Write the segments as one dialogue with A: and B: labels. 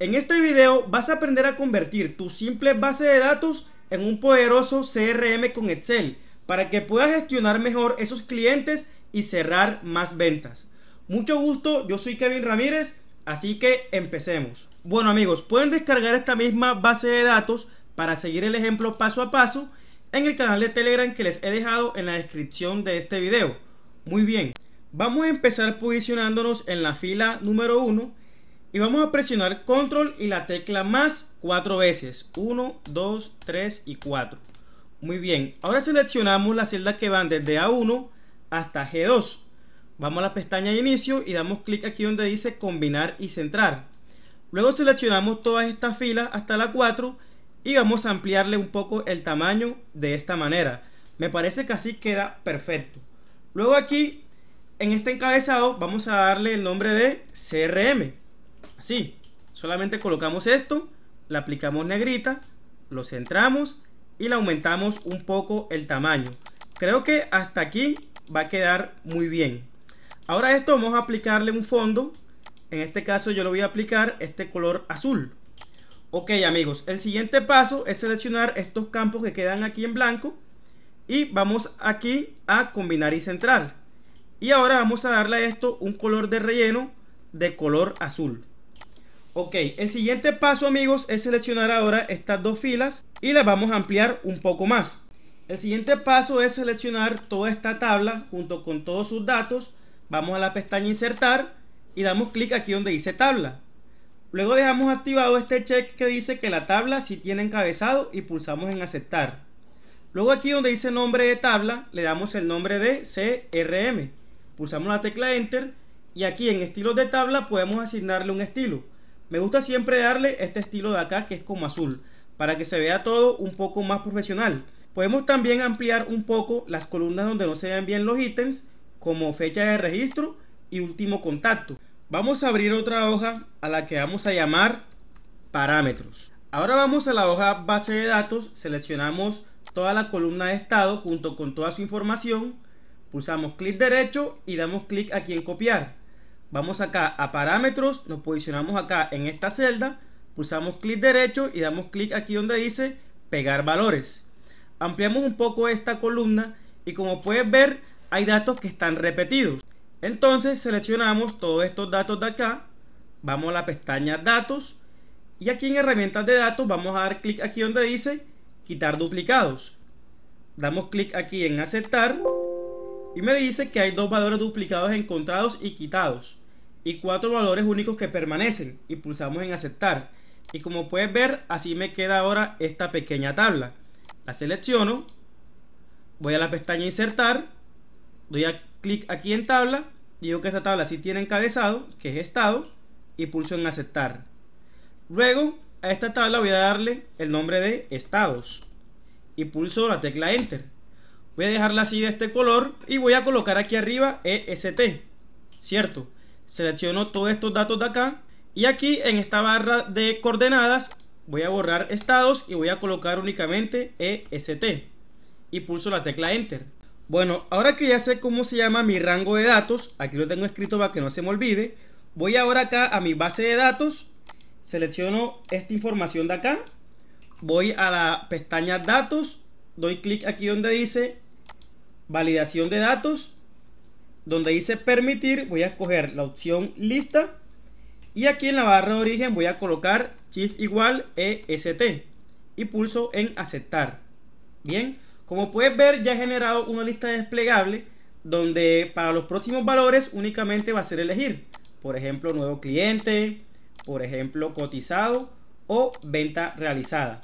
A: En este video vas a aprender a convertir tu simple base de datos en un poderoso CRM con Excel para que puedas gestionar mejor esos clientes y cerrar más ventas. Mucho gusto, yo soy Kevin Ramírez, así que empecemos. Bueno amigos, pueden descargar esta misma base de datos para seguir el ejemplo paso a paso en el canal de Telegram que les he dejado en la descripción de este video. Muy bien, vamos a empezar posicionándonos en la fila número 1 y vamos a presionar control y la tecla más cuatro veces. 1, 2, 3 y 4. Muy bien, ahora seleccionamos las celdas que van desde A1 hasta G2. Vamos a la pestaña de inicio y damos clic aquí donde dice combinar y centrar. Luego seleccionamos todas estas filas hasta la 4 y vamos a ampliarle un poco el tamaño de esta manera. Me parece que así queda perfecto. Luego aquí, en este encabezado, vamos a darle el nombre de CRM. Sí, solamente colocamos esto, la aplicamos negrita, lo centramos y le aumentamos un poco el tamaño. Creo que hasta aquí va a quedar muy bien. Ahora esto vamos a aplicarle un fondo. En este caso yo lo voy a aplicar este color azul. Ok amigos, el siguiente paso es seleccionar estos campos que quedan aquí en blanco y vamos aquí a combinar y centrar. Y ahora vamos a darle a esto un color de relleno de color azul. Ok, el siguiente paso amigos es seleccionar ahora estas dos filas y las vamos a ampliar un poco más. El siguiente paso es seleccionar toda esta tabla junto con todos sus datos. Vamos a la pestaña insertar y damos clic aquí donde dice tabla. Luego dejamos activado este check que dice que la tabla sí tiene encabezado y pulsamos en aceptar. Luego aquí donde dice nombre de tabla le damos el nombre de CRM. Pulsamos la tecla enter y aquí en estilos de tabla podemos asignarle un estilo. Me gusta siempre darle este estilo de acá que es como azul, para que se vea todo un poco más profesional. Podemos también ampliar un poco las columnas donde no se ven bien los ítems, como fecha de registro y último contacto. Vamos a abrir otra hoja a la que vamos a llamar parámetros. Ahora vamos a la hoja base de datos, seleccionamos toda la columna de estado junto con toda su información, pulsamos clic derecho y damos clic aquí en copiar. Vamos acá a parámetros, nos posicionamos acá en esta celda, pulsamos clic derecho y damos clic aquí donde dice pegar valores. Ampliamos un poco esta columna y como puedes ver hay datos que están repetidos. Entonces seleccionamos todos estos datos de acá, vamos a la pestaña datos y aquí en herramientas de datos vamos a dar clic aquí donde dice quitar duplicados. Damos clic aquí en aceptar y me dice que hay dos valores duplicados encontrados y quitados y cuatro valores únicos que permanecen y pulsamos en aceptar. Y como puedes ver, así me queda ahora esta pequeña tabla. La selecciono, voy a la pestaña insertar, doy a clic aquí en tabla, digo que esta tabla sí tiene encabezado, que es estado, y pulso en aceptar. Luego, a esta tabla voy a darle el nombre de estados y pulso la tecla enter. Voy a dejarla así de este color y voy a colocar aquí arriba EST, ¿cierto? selecciono todos estos datos de acá y aquí en esta barra de coordenadas voy a borrar estados y voy a colocar únicamente EST y pulso la tecla Enter. Bueno, ahora que ya sé cómo se llama mi rango de datos, aquí lo tengo escrito para que no se me olvide, voy ahora acá a mi base de datos, selecciono esta información de acá, voy a la pestaña datos, doy clic aquí donde dice validación de datos donde dice permitir, voy a escoger la opción lista. Y aquí en la barra de origen voy a colocar shift igual EST. Y pulso en aceptar. Bien, como puedes ver ya he generado una lista desplegable donde para los próximos valores únicamente va a ser elegir. Por ejemplo, nuevo cliente, por ejemplo, cotizado o venta realizada.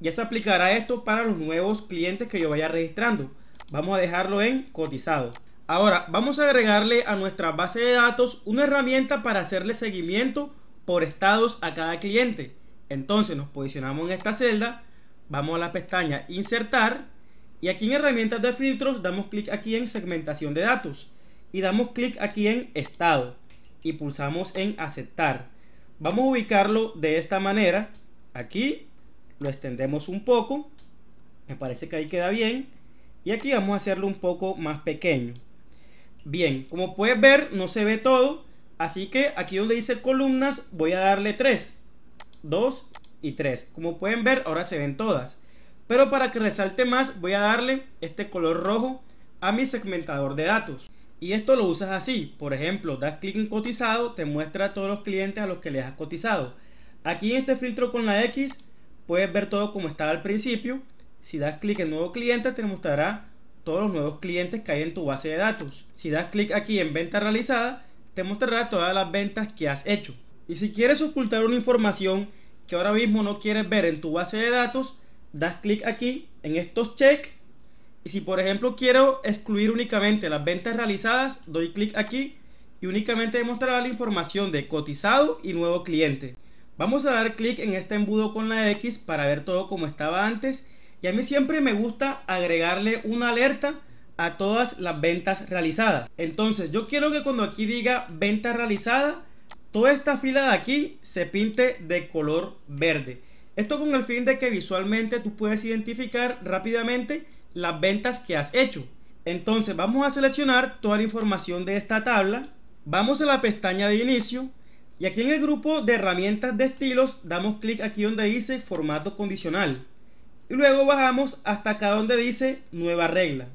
A: Ya se aplicará esto para los nuevos clientes que yo vaya registrando. Vamos a dejarlo en cotizado. Ahora, vamos a agregarle a nuestra base de datos una herramienta para hacerle seguimiento por estados a cada cliente. Entonces nos posicionamos en esta celda, vamos a la pestaña Insertar y aquí en Herramientas de Filtros damos clic aquí en Segmentación de Datos y damos clic aquí en Estado y pulsamos en Aceptar. Vamos a ubicarlo de esta manera, aquí lo extendemos un poco, me parece que ahí queda bien y aquí vamos a hacerlo un poco más pequeño. Bien, como puedes ver, no se ve todo. Así que aquí donde dice columnas, voy a darle 3. 2 y 3. Como pueden ver, ahora se ven todas. Pero para que resalte más, voy a darle este color rojo a mi segmentador de datos. Y esto lo usas así. Por ejemplo, das clic en cotizado, te muestra a todos los clientes a los que le has cotizado. Aquí en este filtro con la X, puedes ver todo como estaba al principio. Si das clic en nuevo cliente, te mostrará todos los nuevos clientes que hay en tu base de datos. Si das clic aquí en venta realizada, te mostrará todas las ventas que has hecho. Y si quieres ocultar una información que ahora mismo no quieres ver en tu base de datos, das clic aquí en estos check. Y si por ejemplo quiero excluir únicamente las ventas realizadas, doy clic aquí y únicamente mostrar la información de cotizado y nuevo cliente. Vamos a dar clic en este embudo con la X para ver todo como estaba antes y a mí siempre me gusta agregarle una alerta a todas las ventas realizadas. Entonces yo quiero que cuando aquí diga venta realizada, toda esta fila de aquí se pinte de color verde. Esto con el fin de que visualmente tú puedes identificar rápidamente las ventas que has hecho. Entonces vamos a seleccionar toda la información de esta tabla. Vamos a la pestaña de inicio y aquí en el grupo de herramientas de estilos damos clic aquí donde dice formato condicional. Y luego bajamos hasta acá donde dice nueva regla.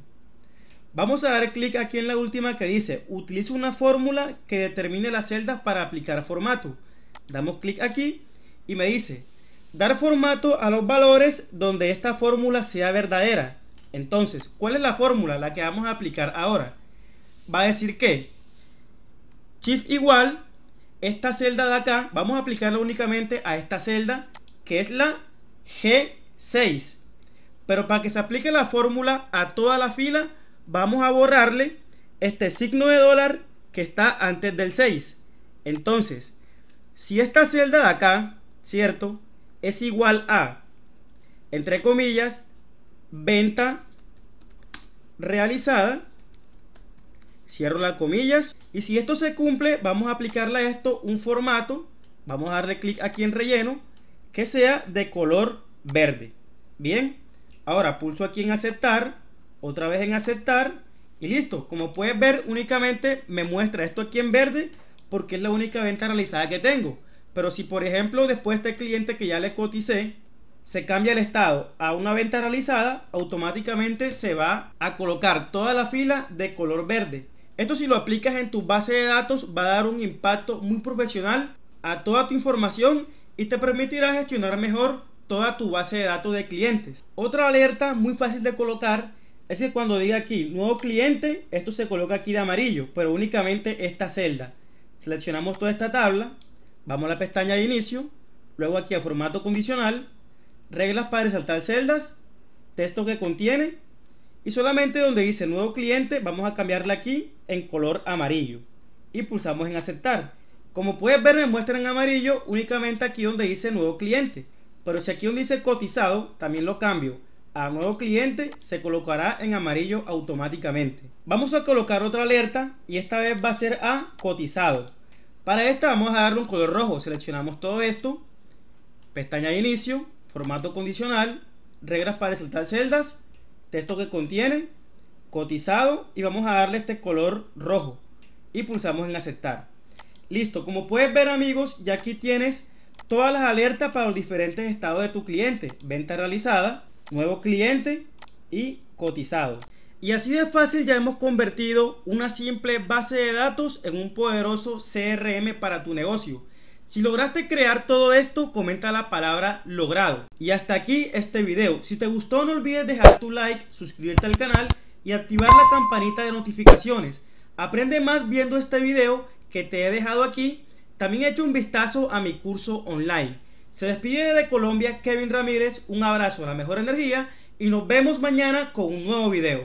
A: Vamos a dar clic aquí en la última que dice utilice una fórmula que determine las celdas para aplicar formato. Damos clic aquí y me dice dar formato a los valores donde esta fórmula sea verdadera. Entonces, ¿cuál es la fórmula? La que vamos a aplicar ahora. Va a decir que shift igual esta celda de acá, vamos a aplicarla únicamente a esta celda que es la G 6. Pero para que se aplique la fórmula a toda la fila, vamos a borrarle este signo de dólar que está antes del 6. Entonces, si esta celda de acá, ¿cierto? Es igual a, entre comillas, venta realizada. Cierro las comillas. Y si esto se cumple, vamos a aplicarle a esto un formato. Vamos a darle clic aquí en relleno. Que sea de color verde. Bien, ahora pulso aquí en aceptar, otra vez en aceptar y listo. Como puedes ver, únicamente me muestra esto aquí en verde porque es la única venta realizada que tengo. Pero si por ejemplo después este cliente que ya le coticé, se cambia el estado a una venta realizada, automáticamente se va a colocar toda la fila de color verde. Esto si lo aplicas en tu base de datos va a dar un impacto muy profesional a toda tu información y te permitirá gestionar mejor toda tu base de datos de clientes. Otra alerta muy fácil de colocar es que cuando diga aquí nuevo cliente, esto se coloca aquí de amarillo, pero únicamente esta celda. Seleccionamos toda esta tabla, vamos a la pestaña de inicio, luego aquí a formato condicional, reglas para resaltar celdas, texto que contiene y solamente donde dice nuevo cliente vamos a cambiarla aquí en color amarillo y pulsamos en aceptar. Como puedes ver me muestra en amarillo únicamente aquí donde dice nuevo cliente. Pero si aquí donde dice cotizado, también lo cambio a nuevo cliente, se colocará en amarillo automáticamente. Vamos a colocar otra alerta y esta vez va a ser a cotizado. Para esta vamos a darle un color rojo. Seleccionamos todo esto, pestaña de inicio, formato condicional, reglas para resaltar celdas, texto que contiene, cotizado y vamos a darle este color rojo y pulsamos en aceptar. Listo, como puedes ver amigos, ya aquí tienes todas las alertas para los diferentes estados de tu cliente. Venta realizada, nuevo cliente y cotizado. Y así de fácil ya hemos convertido una simple base de datos en un poderoso CRM para tu negocio. Si lograste crear todo esto, comenta la palabra logrado. Y hasta aquí este video. Si te gustó no olvides dejar tu like, suscribirte al canal y activar la campanita de notificaciones. Aprende más viendo este video que te he dejado aquí también he hecho un vistazo a mi curso online. Se despide de Colombia Kevin Ramírez, un abrazo, la mejor energía y nos vemos mañana con un nuevo video.